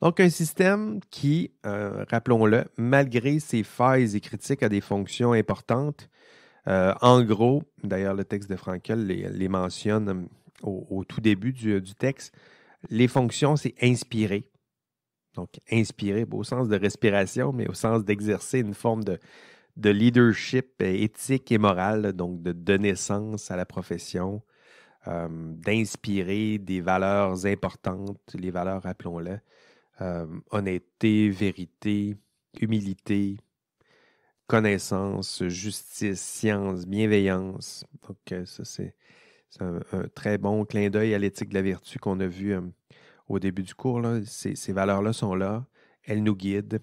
Donc, un système qui, euh, rappelons-le, malgré ses failles et critiques, a des fonctions importantes. Euh, en gros, d'ailleurs, le texte de Frankel les, mentionne hum, au, tout début euh, du, texte. Les fonctions, c'est inspirer. Donc, inspirer, au sens de respiration, mais au sens d'exercer une forme de, leadership éthique et morale, donc de donner sens à la profession, hum, d'inspirer des valeurs importantes, les valeurs, rappelons-le, euh, honnêteté, vérité, humilité, connaissance, justice, science, bienveillance. Donc, euh, ça, c'est un, très bon clin d'œil à l'éthique de la vertu qu'on a vu euh, au début du cours. Ces, valeurs-là sont là, elles nous guident.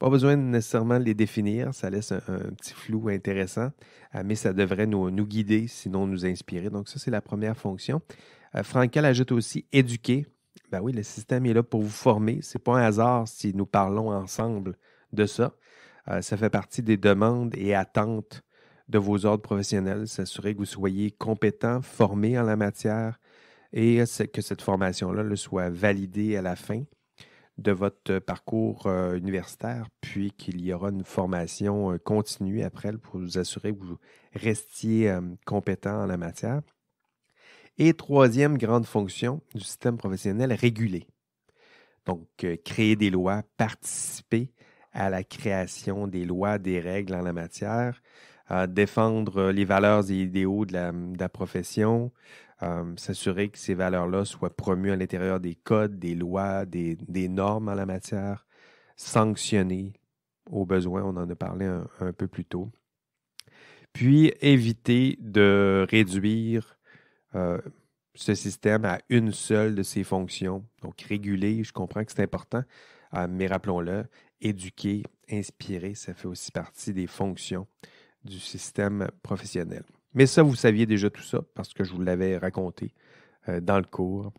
Pas besoin nécessairement de les définir, ça laisse un, petit flou intéressant, mais ça devrait nous, nous guider, sinon nous inspirer. Donc, ça, c'est la première fonction. Frankel ajoute aussi éduquer, ben oui, le système est là pour vous former. Ce n'est pas un hasard si nous parlons ensemble de ça. Euh, ça fait partie des demandes et attentes de vos ordres professionnels, s'assurer que vous soyez compétent, formé en la matière et que cette formation-là le soit validée à la fin de votre parcours euh, universitaire, puis qu'il y aura une formation euh, continue après pour vous assurer que vous restiez compétent en la matière. Et troisième grande fonction du système professionnel, réguler. Donc, euh, créer des lois, participer à la création des lois, des règles en la matière, euh, défendre euh, les valeurs et idéaux de la, profession, s'assurer que ces valeurs-là soient promues à l'intérieur des codes, des lois, des, normes en la matière, sanctionner au besoin, on en a parlé un peu plus tôt, puis éviter de réduire euh, ce système a une seule de ses fonctions. Donc, réguler, je comprends que c'est important, euh, mais rappelons-le, éduquer, inspirer, ça fait aussi partie des fonctions du système professionnel. Mais ça, vous saviez déjà tout ça parce que je vous l'avais raconté euh, dans le cours.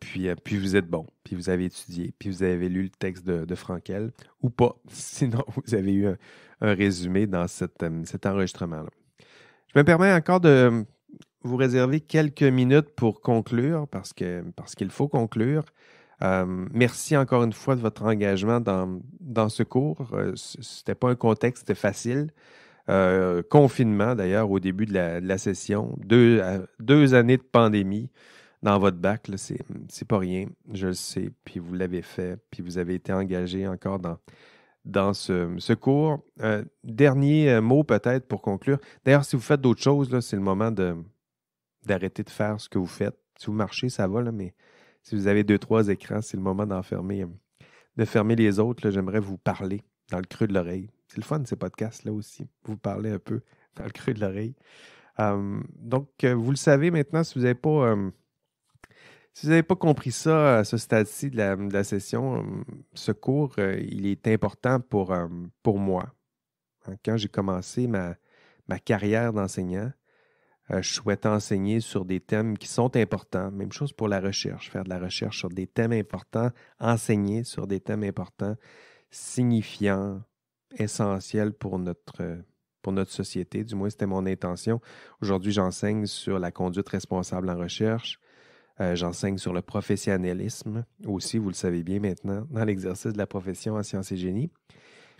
puis, puis vous êtes bon, puis vous avez étudié, puis vous avez lu le texte de, Frankel, ou pas, sinon vous avez eu un, résumé dans cet enregistrement-là. Je me permets encore de vous réservez quelques minutes pour conclure, parce qu'il parce qu'il faut conclure. Euh, merci encore une fois de votre engagement dans, dans ce cours. Euh, ce n'était pas un contexte facile. Euh, confinement, d'ailleurs, au début de la, session. Deux, deux, années de pandémie dans votre bac, c'est pas rien. Je le sais. Puis vous l'avez fait. Puis vous avez été engagé encore dans, dans ce, ce cours. dernier mot peut-être pour conclure. D'ailleurs, si vous faites d'autres choses, c'est le moment de, d'arrêter de faire ce que vous faites. Si vous marchez, ça va, là, mais si vous avez deux, trois écrans, c'est le moment d'enfermer, euh, de fermer les autres. J'aimerais vous parler dans le creux de l'oreille. C'est le fun, ces podcasts-là aussi. Vous parlez un peu dans le creux de l'oreille. donc, euh, vous le savez maintenant, si vous n'avez pas. si vous n'avez pas compris ça à ce stade-ci de la, session, ce cours, euh, il est important pour, pour moi. Hein, quand j'ai commencé ma, ma carrière d'enseignant, euh, je souhaite enseigner sur des thèmes qui sont importants. Même chose pour la recherche, faire de la recherche sur des thèmes importants, enseigner sur des thèmes importants, signifiants, essentiels pour notre, euh, pour notre société. Du moins, c'était mon intention. Aujourd'hui, j'enseigne sur la conduite responsable en recherche. Euh, j'enseigne sur le professionnalisme aussi, vous le savez bien maintenant, dans l'exercice de la profession en sciences et génie.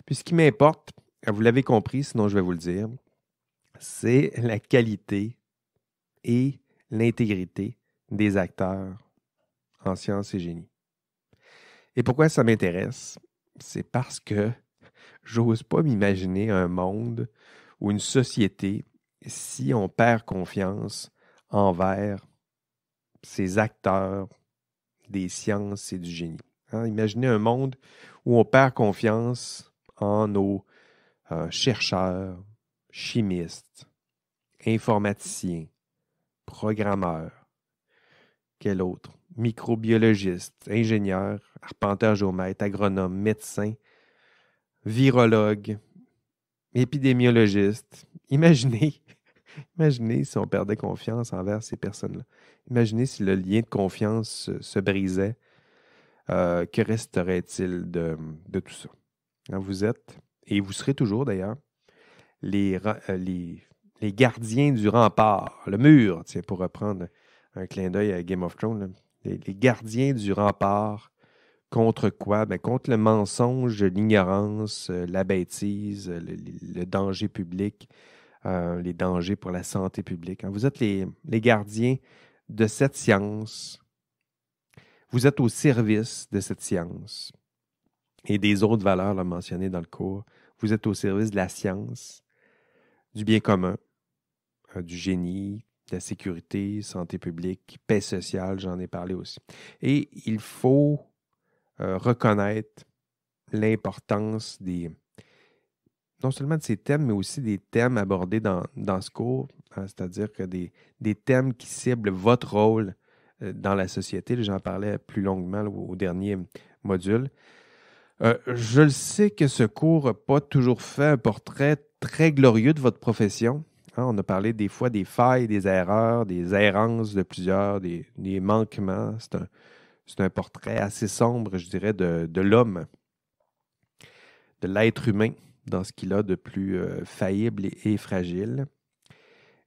Puis ce qui m'importe, vous l'avez compris, sinon je vais vous le dire, c'est la qualité et l'intégrité des acteurs en sciences et génie. Et pourquoi ça m'intéresse? C'est parce que j'ose pas m'imaginer un monde ou une société si on perd confiance envers ces acteurs des sciences et du génie. Hein? Imaginez un monde où on perd confiance en nos euh, chercheurs, chimiste, informaticien, programmeur. Quel autre? Microbiologiste, ingénieur, arpenteur géomètre, agronome, médecin, virologue, épidémiologiste. Imaginez, imaginez si on perdait confiance envers ces personnes-là. Imaginez si le lien de confiance se, brisait. Euh, que resterait-il de, tout ça? Hein, vous êtes, et vous serez toujours d'ailleurs, euh, les, les, gardiens du rempart, le mur, pour reprendre un clin d'œil à Game of Thrones, les, gardiens du rempart, contre quoi? Ben, contre le mensonge, l'ignorance, euh, la bêtise, le, danger public, euh, les dangers pour la santé publique. Hein. Vous êtes les, gardiens de cette science. Vous êtes au service de cette science et des autres valeurs mentionnées dans le cours. Vous êtes au service de la science du bien commun, euh, du génie, de la sécurité, santé publique, paix sociale, j'en ai parlé aussi. Et il faut euh, reconnaître l'importance des non seulement de ces thèmes, mais aussi des thèmes abordés dans, ce cours, hein, c'est-à-dire que des, des, thèmes qui ciblent votre rôle euh, dans la société. J'en parlais plus longuement au dernier module. Euh, je le sais que ce cours n'a pas toujours fait un portrait très glorieux de votre profession. Hein. on a parlé des fois des failles, des erreurs, des errances de plusieurs, des, manquements. C'est un, portrait assez sombre, je dirais, de, l'homme, de l'être humain, dans ce qu'il a de plus euh, faillible et, et fragile.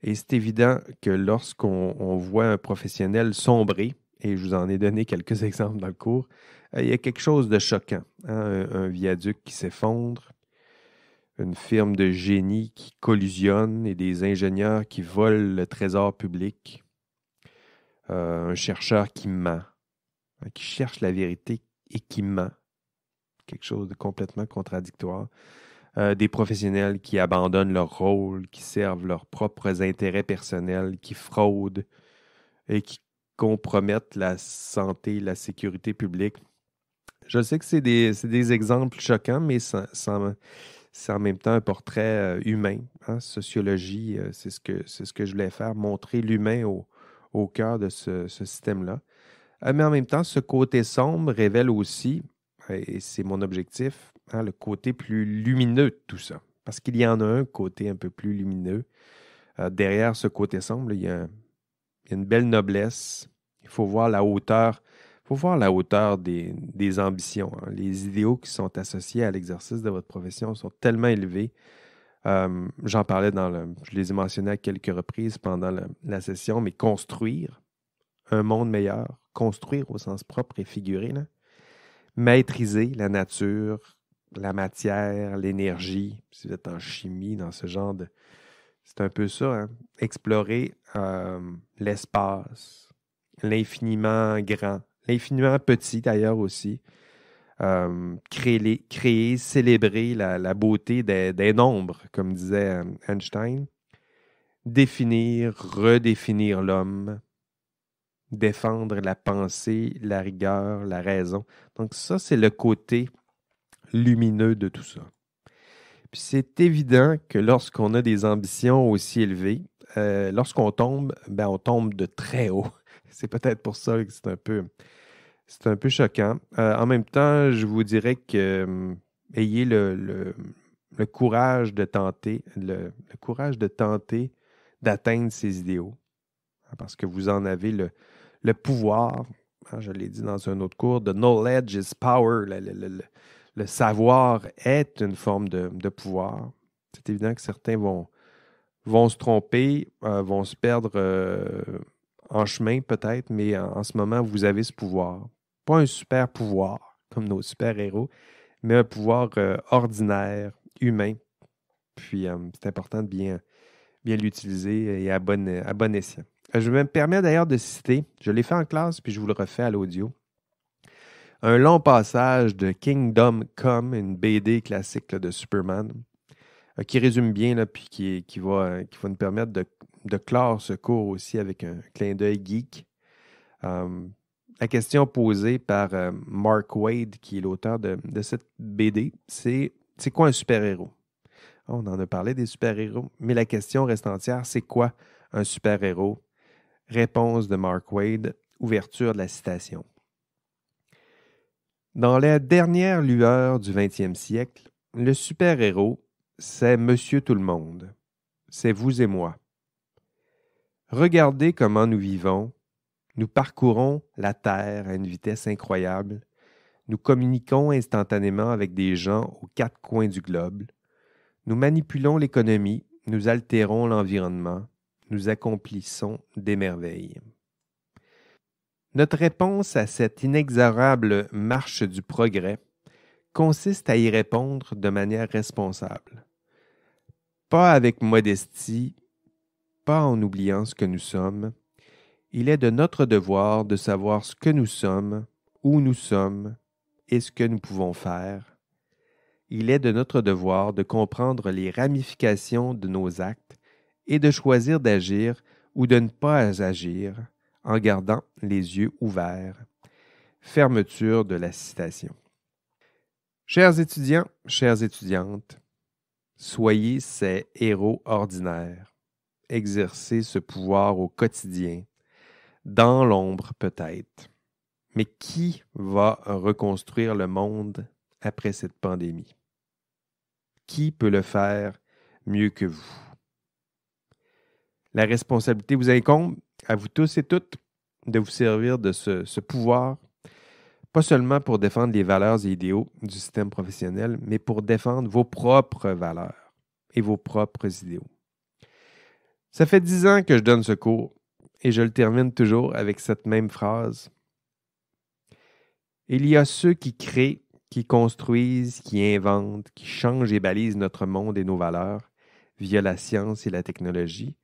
Et c'est évident que lorsqu'on voit un professionnel sombrer, et je vous en ai donné quelques exemples dans le cours, euh, il y a quelque chose de choquant. Hein, un, viaduc qui s'effondre, une firme de génie qui collusionne et des ingénieurs qui volent le trésor public, euh, un chercheur qui ment, hein, qui cherche la vérité et qui ment. Quelque chose de complètement contradictoire. Euh, des professionnels qui abandonnent leur rôle, qui servent leurs propres intérêts personnels, qui fraudent et qui compromettent la santé, la sécurité publique. Je sais que c'est des, exemples choquants, mais c'est en même temps un portrait euh, humain. Hein. Sociologie, euh, c'est ce, que, ce que je voulais faire, montrer l'humain au, cœur de ce, système-là. Euh, mais en même temps, ce côté sombre révèle aussi, et c'est mon objectif, hein, le côté plus lumineux de tout ça. Parce qu'il y en a un côté un peu plus lumineux. derrière ce côté sombre, il y a un, une belle noblesse. Il faut voir la hauteur. faut voir la hauteur des, ambitions. Hein. Les idéaux qui sont associés à l'exercice de votre profession sont tellement élevés. Euh, j'en parlais dans le. Je les ai mentionnés à quelques reprises pendant la session, mais construire un monde meilleur, construire au sens propre et figuré, maîtriser la nature, la matière, l'énergie, si vous êtes en chimie, dans ce genre de, c'est un peu ça, hein. explorer euh, l'espace, l'infiniment grand, l'infiniment petit d'ailleurs aussi. Euh, créer, créer, célébrer la, beauté des, des, nombres, comme disait euh, Einstein. Définir, redéfinir l'homme, défendre la pensée, la rigueur, la raison. Donc ça, c'est le côté lumineux de tout ça c'est évident que lorsqu'on a des ambitions aussi élevées, euh, lorsqu'on tombe, ben on tombe de très haut. C'est peut-être pour ça que c'est un peu, c'est un peu choquant. Euh, en même temps, je vous dirais que euh, ayez le, courage de tenter, le, courage de tenter d'atteindre ces idéaux, hein, parce que vous en avez le, pouvoir. Hein, je l'ai dit dans un autre cours, the knowledge is power le savoir est une forme de, pouvoir. C'est évident que certains vont, vont se tromper, euh, vont se perdre euh, en chemin peut-être, mais en, ce moment, vous avez ce pouvoir. Pas un super pouvoir comme nos super-héros, mais un pouvoir euh, ordinaire, humain. Puis c'est important de bien, bien l'utiliser et à bon, à bon escient. Je me permets d'ailleurs de citer, je l'ai fait en classe, puis je vous le refais à l'audio un long passage de Kingdom Come, une BD classique de Superman, euh, qui résume bien, là, puis qui, va, nous permettre de, clore ce cours aussi avec un clin d'œil geek. Euh, la question posée par euh, Mark Wade, qui est l'auteur de, de, cette BD, c'est c'est quoi un super-héros? On en a parlé des super-héros, mais la question reste entière, c'est quoi un super-héros? Réponse de Mark Wade, ouverture de la citation. Dans la dernière lueur du 20e siècle, le super-héros, c'est Monsieur Tout-le-Monde. C'est vous et moi. Regardez comment nous vivons. Nous parcourons la Terre à une vitesse incroyable. Nous communiquons instantanément avec des gens aux quatre coins du globe. Nous manipulons l'économie, nous altérons l'environnement, nous accomplissons des merveilles. Notre réponse à cette inexorable marche du progrès consiste à y répondre de manière responsable. Pas avec modestie, pas en oubliant ce que nous sommes, il est de notre devoir de savoir ce que nous sommes, où nous sommes et ce que nous pouvons faire. Il est de notre devoir de comprendre les ramifications de nos actes et de choisir d'agir ou de ne pas agir en gardant les yeux ouverts. Fermeture de la citation. Chers étudiants, chères étudiantes, soyez ces héros ordinaires. Exercez ce pouvoir au quotidien, dans l'ombre peut-être. Mais qui va reconstruire le monde après cette pandémie? Qui peut le faire mieux que vous? La responsabilité vous incombe, à vous tous et toutes de vous servir de ce, pouvoir, pas seulement pour défendre les valeurs et idéaux du système professionnel, mais pour défendre vos propres valeurs et vos propres idéaux. Ça fait dix ans que je donne ce cours et je le termine toujours avec cette même phrase. Il y a ceux qui créent, qui construisent, qui inventent, qui changent et balisent notre monde et nos valeurs via la science et la technologie,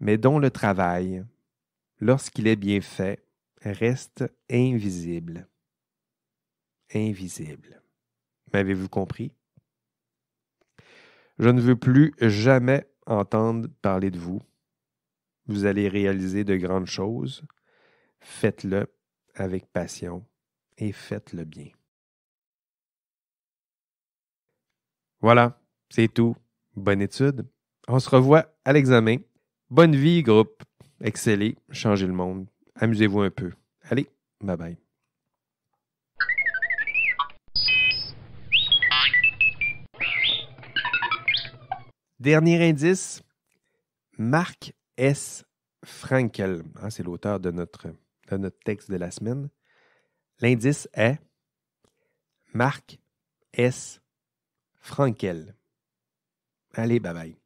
mais dont le travail, lorsqu'il est bien fait, reste invisible. Invisible. M'avez-vous compris? Je ne veux plus jamais entendre parler de vous. Vous allez réaliser de grandes choses. Faites-le avec passion et faites-le bien. Voilà, c'est tout. Bonne étude. On se revoit à l'examen. Bonne vie, groupe excellez, changez le monde, amusez-vous un peu. Allez, bye bye. Dernier indice, Marc S. Frankel, hein, c'est l'auteur de notre, de notre texte de la semaine. L'indice est Marc S. Frankel. Allez, bye bye.